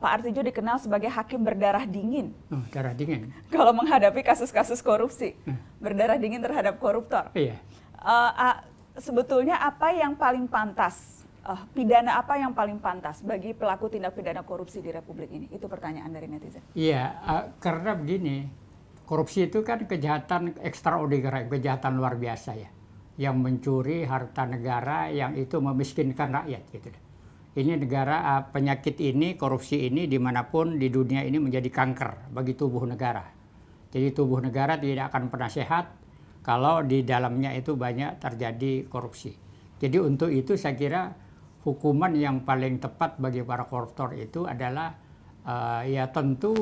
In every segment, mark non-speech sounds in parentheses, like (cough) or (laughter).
Pak Artijo dikenal sebagai hakim berdarah dingin. Oh, darah dingin. (laughs) Kalau menghadapi kasus-kasus korupsi, hmm. berdarah dingin terhadap koruptor. Iya. Uh, uh, sebetulnya apa yang paling pantas? Uh, pidana apa yang paling pantas bagi pelaku tindak pidana korupsi di Republik ini? Itu pertanyaan dari netizen. Iya, uh, karena begini, korupsi itu kan kejahatan ekstraordinari, kejahatan luar biasa ya, yang mencuri harta negara, yang itu memiskinkan rakyat gitu. Deh ini negara ah, penyakit ini korupsi ini dimanapun di dunia ini menjadi kanker bagi tubuh negara. Jadi tubuh negara tidak akan pernah sehat kalau di dalamnya itu banyak terjadi korupsi. Jadi untuk itu saya kira hukuman yang paling tepat bagi para koruptor itu adalah uh, ya tentu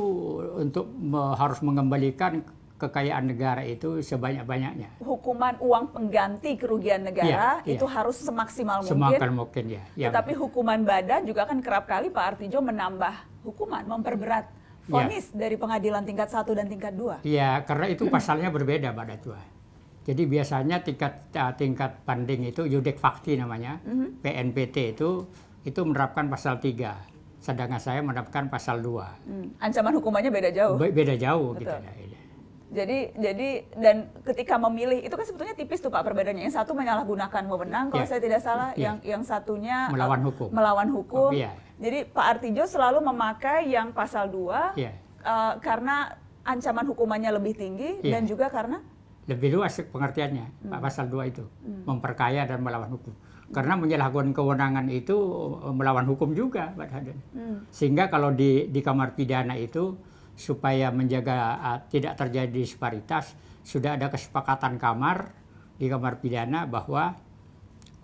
untuk me harus mengembalikan kekayaan negara itu sebanyak-banyaknya. Hukuman uang pengganti kerugian negara ya, ya. itu ya. harus semaksimal mungkin. Semaksimal mungkin ya. ya. Tetapi hukuman badan juga kan kerap kali Pak Artijo menambah hukuman, memperberat ya. vonis ya. dari pengadilan tingkat 1 dan tingkat 2. Iya, karena itu pasalnya berbeda pada tua. Jadi biasanya tingkat tingkat banding itu yudek fakti namanya, mm -hmm. PNPT itu itu menerapkan pasal 3. Sedangkan saya menerapkan pasal 2. Hmm. Ancaman hukumannya beda jauh. Be beda jauh Betul. gitu ya jadi jadi dan ketika memilih itu kan sebetulnya tipis tuh Pak perbedaannya. Yang satu menyalahgunakan wewenang kalau yeah. saya tidak salah, yeah. yang yang satunya eh, melawan hukum. Melawan hukum. Oh, iya. yeah. Jadi Pak Artijo selalu memakai yang pasal 2 yeah. uh, karena ancaman hukumannya lebih tinggi yeah. dan juga karena lebih luas pengertiannya hmm. pasal 2 itu, hmm. memperkaya dan melawan hukum. Karena menyalahgunakan kewenangan itu eh, melawan hukum juga Pak Haden Hmm. Sehingga kalau di di kamar pidana itu supaya menjaga uh, tidak terjadi disparitas sudah ada kesepakatan kamar di kamar pidana bahwa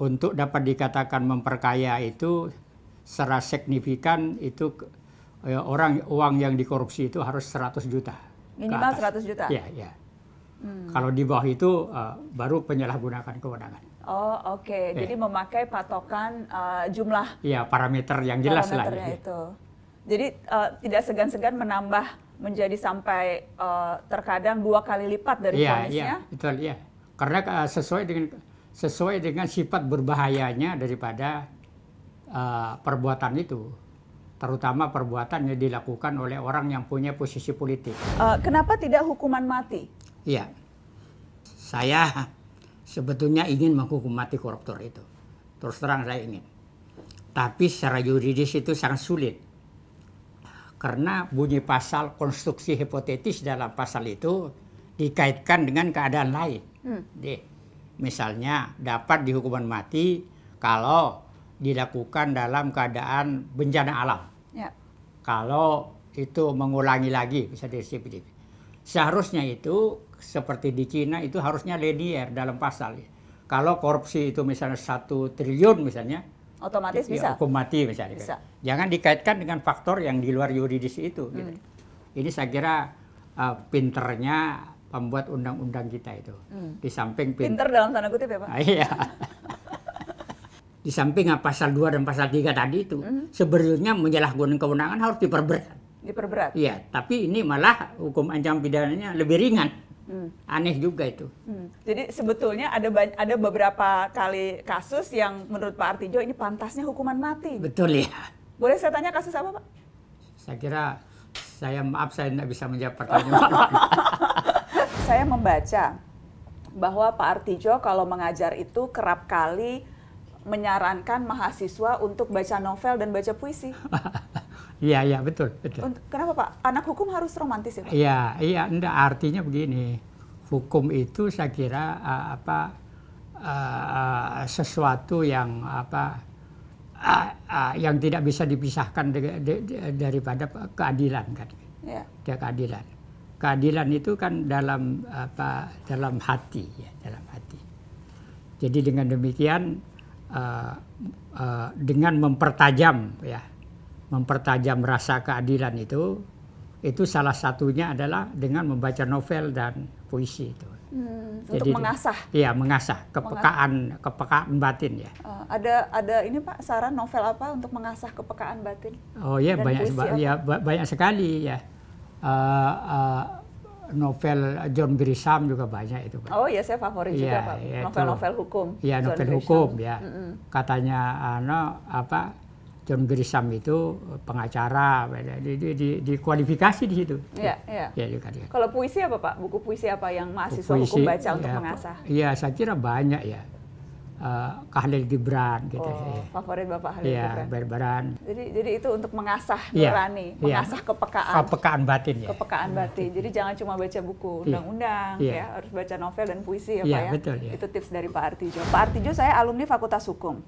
untuk dapat dikatakan memperkaya itu secara signifikan itu eh, orang uang yang dikorupsi itu harus 100 juta. Minimal 100 juta. ya ya Hmm. Kalau di bawah itu uh, baru penyalahgunaan kewenangan. Oh, oke. Okay. Iya. Yeah. Jadi memakai patokan uh, jumlah. Iya, yeah, parameter yang jelas lah. Ya. itu. Jadi uh, tidak segan-segan menambah menjadi sampai uh, terkadang dua kali lipat dari ya, vonisnya. Iya, ya. Karena uh, sesuai dengan sesuai dengan sifat berbahayanya daripada uh, perbuatan itu, terutama perbuatan yang dilakukan oleh orang yang punya posisi politik. Uh, kenapa tidak hukuman mati? Iya, saya sebetulnya ingin menghukum mati koruptor itu. Terus terang saya ingin. Tapi secara yuridis itu sangat sulit karena bunyi pasal konstruksi hipotetis dalam pasal itu dikaitkan dengan keadaan lain. Hmm. Deh. Misalnya dapat dihukuman mati kalau dilakukan dalam keadaan bencana alam. Ya. Kalau itu mengulangi lagi bisa disipit. Seharusnya itu seperti di Cina itu harusnya linier dalam pasal. Kalau korupsi itu misalnya satu triliun misalnya, otomatis iya, bisa. Ya, hukum mati bisa, bisa. Jangan dikaitkan dengan faktor yang di luar yuridis itu. Hmm. Gitu. Ini saya kira uh, pinternya pembuat undang-undang kita itu. Hmm. Di samping pinter, pinter dalam tanda kutip ya Pak. Ah, iya. (laughs) di samping pasal 2 dan pasal 3 tadi itu hmm. sebenarnya menyalahgunakan kewenangan harus diperberat. Diperberat. Iya, tapi ini malah hukum ancam pidananya lebih ringan. Hmm. Aneh juga itu. Hmm. Jadi sebetulnya ada ada beberapa kali kasus yang menurut Pak Artijo ini pantasnya hukuman mati. Betul ya. Boleh saya tanya kasus apa Pak? Saya kira saya maaf saya tidak bisa menjawab pertanyaan. (laughs) saya membaca bahwa Pak Artijo kalau mengajar itu kerap kali menyarankan mahasiswa untuk baca novel dan baca puisi. (laughs) Iya, iya, betul, betul. Kenapa Pak? Anak hukum harus romantis ya Iya, iya, enggak, artinya begini. Hukum itu saya kira uh, apa uh, sesuatu yang apa uh, uh, yang tidak bisa dipisahkan de de daripada keadilan kan. Iya. Yeah. keadilan. Keadilan itu kan dalam apa dalam hati ya, dalam hati. Jadi dengan demikian uh, uh, dengan mempertajam ya mempertajam rasa keadilan itu itu salah satunya adalah dengan membaca novel dan puisi itu. Hmm, Jadi, untuk mengasah. Iya, mengasah kepekaan kepekaan batin ya. Uh, ada ada ini Pak saran novel apa untuk mengasah kepekaan batin? Oh iya banyak ya banyak sekali ya. Uh, uh, novel John Grisham juga banyak itu Pak. Oh iya saya favorit ya, juga iya, Pak. Iya, Novel-novel ya, novel hukum. Iya, novel hukum ya. Mm -hmm. Katanya ano apa John Grisham itu eh, pengacara, di, di, di, dikualifikasi di situ. Iya, iya. Ya, ya. ya Kalau puisi apa Pak? Buku puisi apa yang mahasiswa puisi, hukum baca ya, untuk iya, mengasah? Iya, saya kira banyak ya. Uh, Khalil Gibran gitu. Oh, ya. favorit Bapak Khalil ya, Gibran. Berberan. Jadi jadi itu untuk mengasah iya, iya. nurani, ya, mengasah ya. kepekaan. Kepekaan batin ya. Kepekaan batin. Jadi jangan cuma baca buku undang-undang ya. ya, harus baca novel dan puisi ya, ya Pak ya. Betul, ya. Itu tips dari Pak Artijo. Pak Artijo saya alumni Fakultas Hukum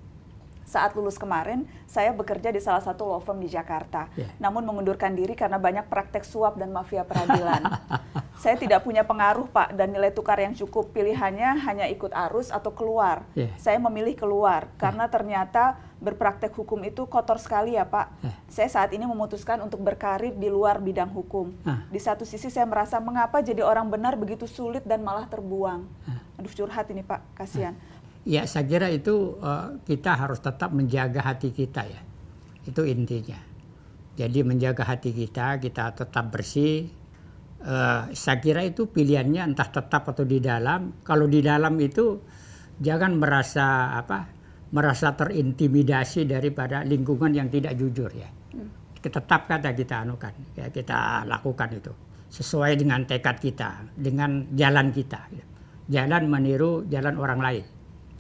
saat lulus kemarin saya bekerja di salah satu law firm di Jakarta. Yeah. Namun mengundurkan diri karena banyak praktek suap dan mafia peradilan. (laughs) saya tidak punya pengaruh Pak dan nilai tukar yang cukup. Pilihannya hanya ikut arus atau keluar. Yeah. Saya memilih keluar ya. karena ternyata berpraktek hukum itu kotor sekali ya Pak. Yeah. Saya saat ini memutuskan untuk berkarir di luar bidang hukum. Uh. Di satu sisi saya merasa mengapa jadi orang benar begitu sulit dan malah terbuang. Uh. Aduh curhat ini Pak, kasihan. Uh Ya saya kira itu uh, kita harus tetap menjaga hati kita ya. Itu intinya. Jadi menjaga hati kita, kita tetap bersih. Uh, saya kira itu pilihannya entah tetap atau di dalam. Kalau di dalam itu jangan merasa apa merasa terintimidasi daripada lingkungan yang tidak jujur ya. Hmm. Kita tetap kata kita anukan, ya, kita lakukan itu sesuai dengan tekad kita, dengan jalan kita. Jalan meniru jalan orang lain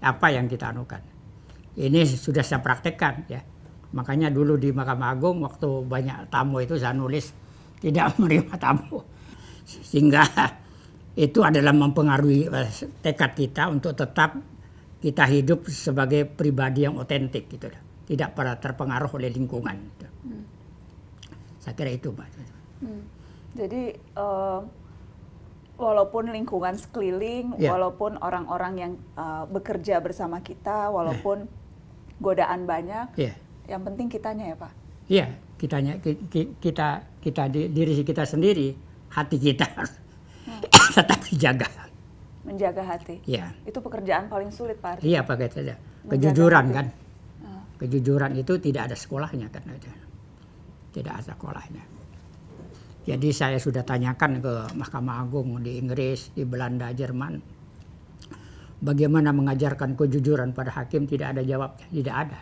apa yang kita anukan. Ini sudah saya praktekkan ya. Makanya dulu di Mahkamah Agung waktu banyak tamu itu saya nulis (laughs) tidak menerima tamu. Sehingga (laughs) itu adalah mempengaruhi eh, tekad kita untuk tetap kita hidup sebagai pribadi yang otentik gitu Tidak pada terpengaruh oleh lingkungan. Gitu. Hmm. Saya kira itu, Mbak. Hmm. Jadi uh walaupun lingkungan sekeliling, yeah. walaupun orang-orang yang uh, bekerja bersama kita, walaupun yeah. godaan banyak, yeah. yang penting kitanya ya Pak. Iya, yeah, kitanya kita kita diri kita sendiri, hati kita hmm. (coughs) tetap dijaga. Menjaga hati. Iya. Yeah. Itu pekerjaan paling sulit Pak. Iya, yeah, saja. Kejujuran hati. kan. Hmm. Kejujuran itu tidak ada sekolahnya kan ada. Tidak ada sekolahnya. Jadi saya sudah tanyakan ke Mahkamah Agung di Inggris, di Belanda, Jerman. Bagaimana mengajarkan kejujuran pada hakim tidak ada jawabnya, tidak ada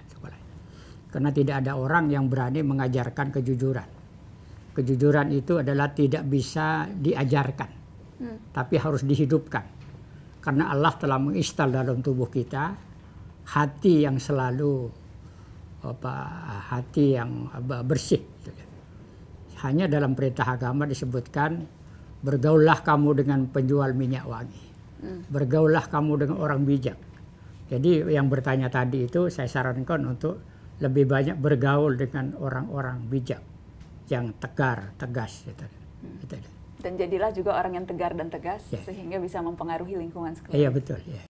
Karena tidak ada orang yang berani mengajarkan kejujuran. Kejujuran itu adalah tidak bisa diajarkan, hmm. tapi harus dihidupkan. Karena Allah telah menginstal dalam tubuh kita hati yang selalu apa hati yang bersih. Gitu hanya dalam perintah agama disebutkan bergaullah kamu dengan penjual minyak wangi. Hmm. Bergaullah kamu dengan orang bijak. Jadi yang bertanya tadi itu saya sarankan untuk lebih banyak bergaul dengan orang-orang bijak yang tegar, tegas gitu. Hmm. gitu. Dan jadilah juga orang yang tegar dan tegas yeah. sehingga bisa mempengaruhi lingkungan sekitar. Iya yeah, betul. Yeah.